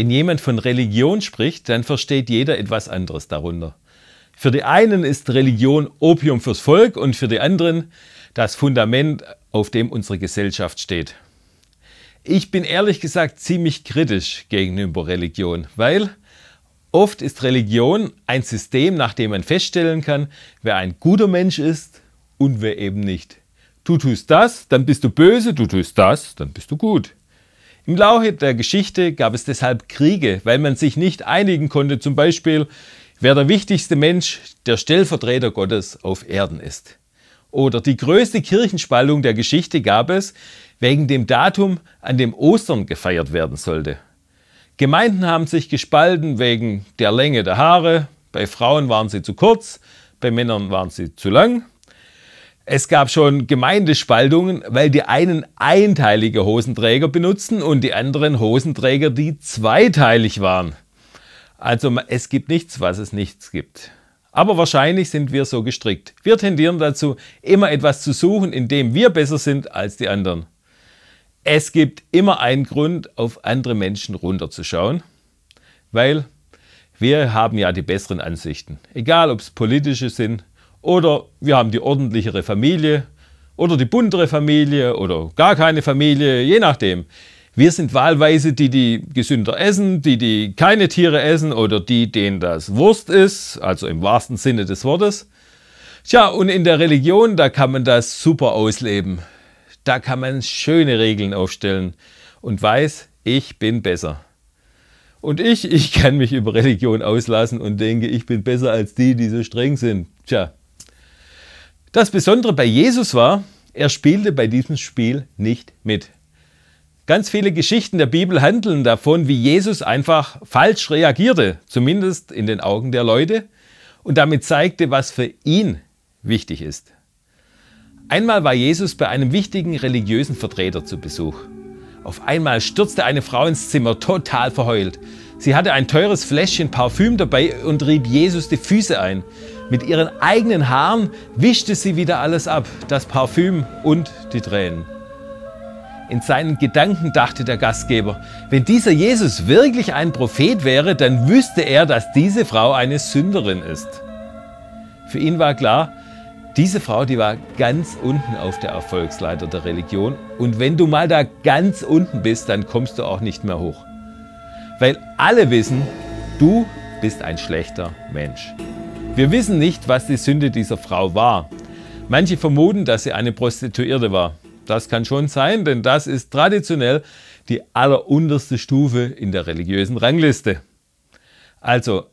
Wenn jemand von Religion spricht, dann versteht jeder etwas anderes darunter. Für die einen ist Religion Opium fürs Volk und für die anderen das Fundament, auf dem unsere Gesellschaft steht. Ich bin ehrlich gesagt ziemlich kritisch gegenüber Religion, weil oft ist Religion ein System, nach dem man feststellen kann, wer ein guter Mensch ist und wer eben nicht. Du tust das, dann bist du böse, du tust das, dann bist du gut. Im Laufe der Geschichte gab es deshalb Kriege, weil man sich nicht einigen konnte, zum Beispiel, wer der wichtigste Mensch, der Stellvertreter Gottes auf Erden ist. Oder die größte Kirchenspaltung der Geschichte gab es wegen dem Datum, an dem Ostern gefeiert werden sollte. Gemeinden haben sich gespalten wegen der Länge der Haare, bei Frauen waren sie zu kurz, bei Männern waren sie zu lang es gab schon Gemeindespaltungen, weil die einen einteilige Hosenträger benutzten und die anderen Hosenträger, die zweiteilig waren. Also es gibt nichts, was es nichts gibt. Aber wahrscheinlich sind wir so gestrickt. Wir tendieren dazu, immer etwas zu suchen, in dem wir besser sind als die anderen. Es gibt immer einen Grund, auf andere Menschen runterzuschauen, weil wir haben ja die besseren Ansichten. Egal, ob es politische sind, oder wir haben die ordentlichere Familie oder die buntere Familie oder gar keine Familie, je nachdem. Wir sind wahlweise die, die gesünder essen, die, die keine Tiere essen oder die, denen das Wurst ist, also im wahrsten Sinne des Wortes. Tja, und in der Religion, da kann man das super ausleben. Da kann man schöne Regeln aufstellen und weiß, ich bin besser. Und ich, ich kann mich über Religion auslassen und denke, ich bin besser als die, die so streng sind. Tja, das Besondere bei Jesus war, er spielte bei diesem Spiel nicht mit. Ganz viele Geschichten der Bibel handeln davon, wie Jesus einfach falsch reagierte, zumindest in den Augen der Leute, und damit zeigte, was für ihn wichtig ist. Einmal war Jesus bei einem wichtigen religiösen Vertreter zu Besuch. Auf einmal stürzte eine Frau ins Zimmer, total verheult. Sie hatte ein teures Fläschchen Parfüm dabei und rieb Jesus die Füße ein. Mit ihren eigenen Haaren wischte sie wieder alles ab, das Parfüm und die Tränen. In seinen Gedanken dachte der Gastgeber, wenn dieser Jesus wirklich ein Prophet wäre, dann wüsste er, dass diese Frau eine Sünderin ist. Für ihn war klar, diese Frau, die war ganz unten auf der Erfolgsleiter der Religion und wenn du mal da ganz unten bist, dann kommst du auch nicht mehr hoch weil alle wissen, du bist ein schlechter Mensch. Wir wissen nicht, was die Sünde dieser Frau war. Manche vermuten, dass sie eine Prostituierte war. Das kann schon sein, denn das ist traditionell die allerunterste Stufe in der religiösen Rangliste. Also,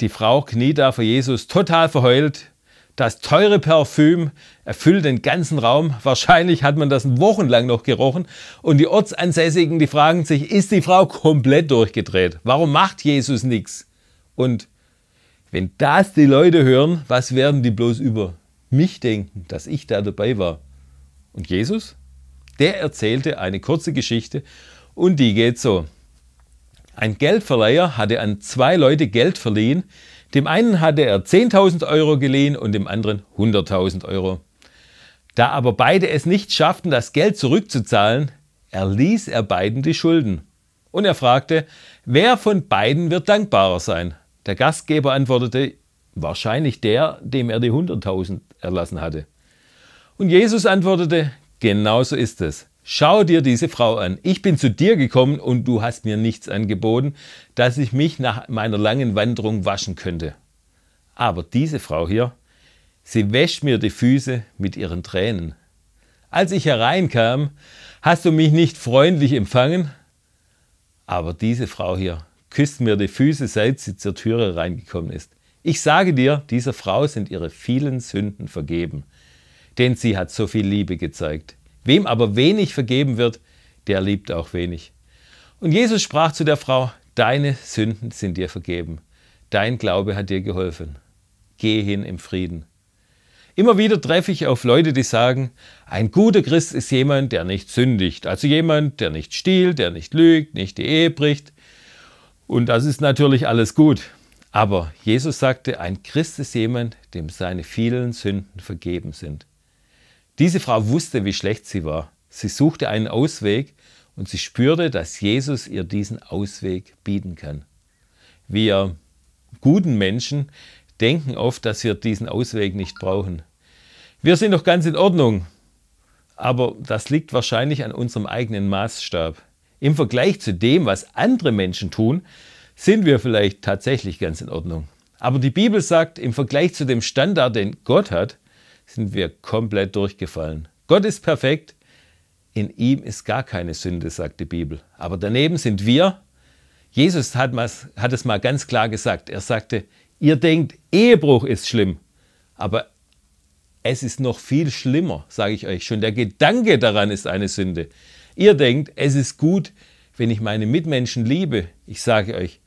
die Frau kniet da vor Jesus total verheult, das teure Parfüm erfüllt den ganzen Raum. Wahrscheinlich hat man das wochenlang noch gerochen. Und die Ortsansässigen, die fragen sich, ist die Frau komplett durchgedreht? Warum macht Jesus nichts? Und wenn das die Leute hören, was werden die bloß über mich denken, dass ich da dabei war? Und Jesus? Der erzählte eine kurze Geschichte und die geht so. Ein Geldverleiher hatte an zwei Leute Geld verliehen, dem einen hatte er 10.000 Euro geliehen und dem anderen 100.000 Euro. Da aber beide es nicht schafften, das Geld zurückzuzahlen, erließ er beiden die Schulden. Und er fragte, wer von beiden wird dankbarer sein? Der Gastgeber antwortete, wahrscheinlich der, dem er die 100.000 erlassen hatte. Und Jesus antwortete, genauso ist es. Schau dir diese Frau an. Ich bin zu dir gekommen und du hast mir nichts angeboten, dass ich mich nach meiner langen Wanderung waschen könnte. Aber diese Frau hier, sie wäscht mir die Füße mit ihren Tränen. Als ich hereinkam, hast du mich nicht freundlich empfangen, aber diese Frau hier küsst mir die Füße, seit sie zur Türe reingekommen ist. Ich sage dir, dieser Frau sind ihre vielen Sünden vergeben, denn sie hat so viel Liebe gezeigt. Wem aber wenig vergeben wird, der liebt auch wenig. Und Jesus sprach zu der Frau, deine Sünden sind dir vergeben, dein Glaube hat dir geholfen. Geh hin im Frieden. Immer wieder treffe ich auf Leute, die sagen, ein guter Christ ist jemand, der nicht sündigt, also jemand, der nicht stiehlt, der nicht lügt, nicht die Ehe bricht. Und das ist natürlich alles gut. Aber Jesus sagte, ein Christ ist jemand, dem seine vielen Sünden vergeben sind. Diese Frau wusste, wie schlecht sie war. Sie suchte einen Ausweg und sie spürte, dass Jesus ihr diesen Ausweg bieten kann. Wir guten Menschen denken oft, dass wir diesen Ausweg nicht brauchen. Wir sind doch ganz in Ordnung, aber das liegt wahrscheinlich an unserem eigenen Maßstab. Im Vergleich zu dem, was andere Menschen tun, sind wir vielleicht tatsächlich ganz in Ordnung. Aber die Bibel sagt, im Vergleich zu dem Standard, den Gott hat, sind wir komplett durchgefallen. Gott ist perfekt, in ihm ist gar keine Sünde, sagt die Bibel. Aber daneben sind wir. Jesus hat, mal, hat es mal ganz klar gesagt. Er sagte, ihr denkt, Ehebruch ist schlimm, aber es ist noch viel schlimmer, sage ich euch schon. Der Gedanke daran ist eine Sünde. Ihr denkt, es ist gut, wenn ich meine Mitmenschen liebe. Ich sage euch,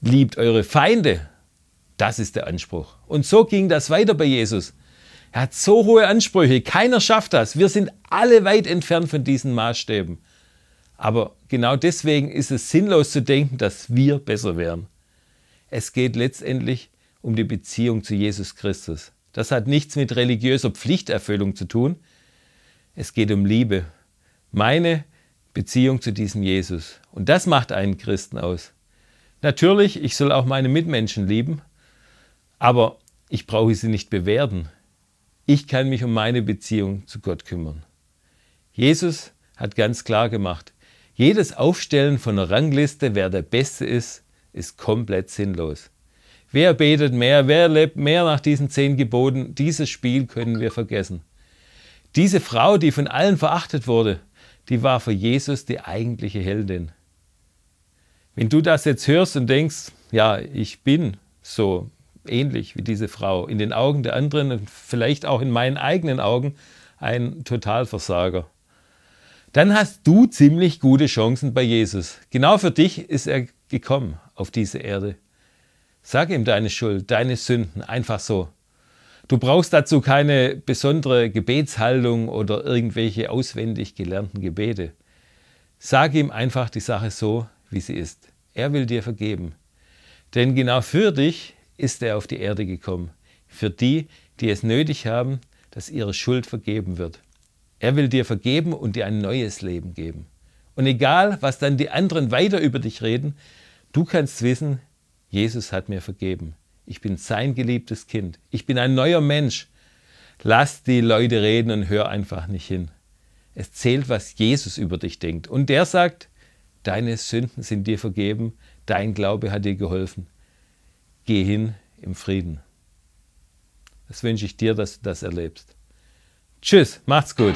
liebt eure Feinde. Das ist der Anspruch. Und so ging das weiter bei Jesus. Er hat so hohe Ansprüche. Keiner schafft das. Wir sind alle weit entfernt von diesen Maßstäben. Aber genau deswegen ist es sinnlos zu denken, dass wir besser wären. Es geht letztendlich um die Beziehung zu Jesus Christus. Das hat nichts mit religiöser Pflichterfüllung zu tun. Es geht um Liebe. Meine Beziehung zu diesem Jesus. Und das macht einen Christen aus. Natürlich, ich soll auch meine Mitmenschen lieben, aber ich brauche sie nicht bewerten. Ich kann mich um meine Beziehung zu Gott kümmern. Jesus hat ganz klar gemacht, jedes Aufstellen von einer Rangliste, wer der Beste ist, ist komplett sinnlos. Wer betet mehr, wer lebt mehr nach diesen zehn Geboten, dieses Spiel können wir vergessen. Diese Frau, die von allen verachtet wurde, die war für Jesus die eigentliche Heldin. Wenn du das jetzt hörst und denkst, ja, ich bin so, ähnlich wie diese Frau, in den Augen der anderen und vielleicht auch in meinen eigenen Augen ein Totalversager. Dann hast du ziemlich gute Chancen bei Jesus. Genau für dich ist er gekommen auf diese Erde. Sag ihm deine Schuld, deine Sünden, einfach so. Du brauchst dazu keine besondere Gebetshaltung oder irgendwelche auswendig gelernten Gebete. Sag ihm einfach die Sache so, wie sie ist. Er will dir vergeben. Denn genau für dich ist er auf die Erde gekommen, für die, die es nötig haben, dass ihre Schuld vergeben wird. Er will dir vergeben und dir ein neues Leben geben. Und egal, was dann die anderen weiter über dich reden, du kannst wissen, Jesus hat mir vergeben. Ich bin sein geliebtes Kind. Ich bin ein neuer Mensch. Lass die Leute reden und hör einfach nicht hin. Es zählt, was Jesus über dich denkt. Und der sagt, deine Sünden sind dir vergeben, dein Glaube hat dir geholfen. Geh hin im Frieden. Das wünsche ich dir, dass du das erlebst. Tschüss, macht's gut.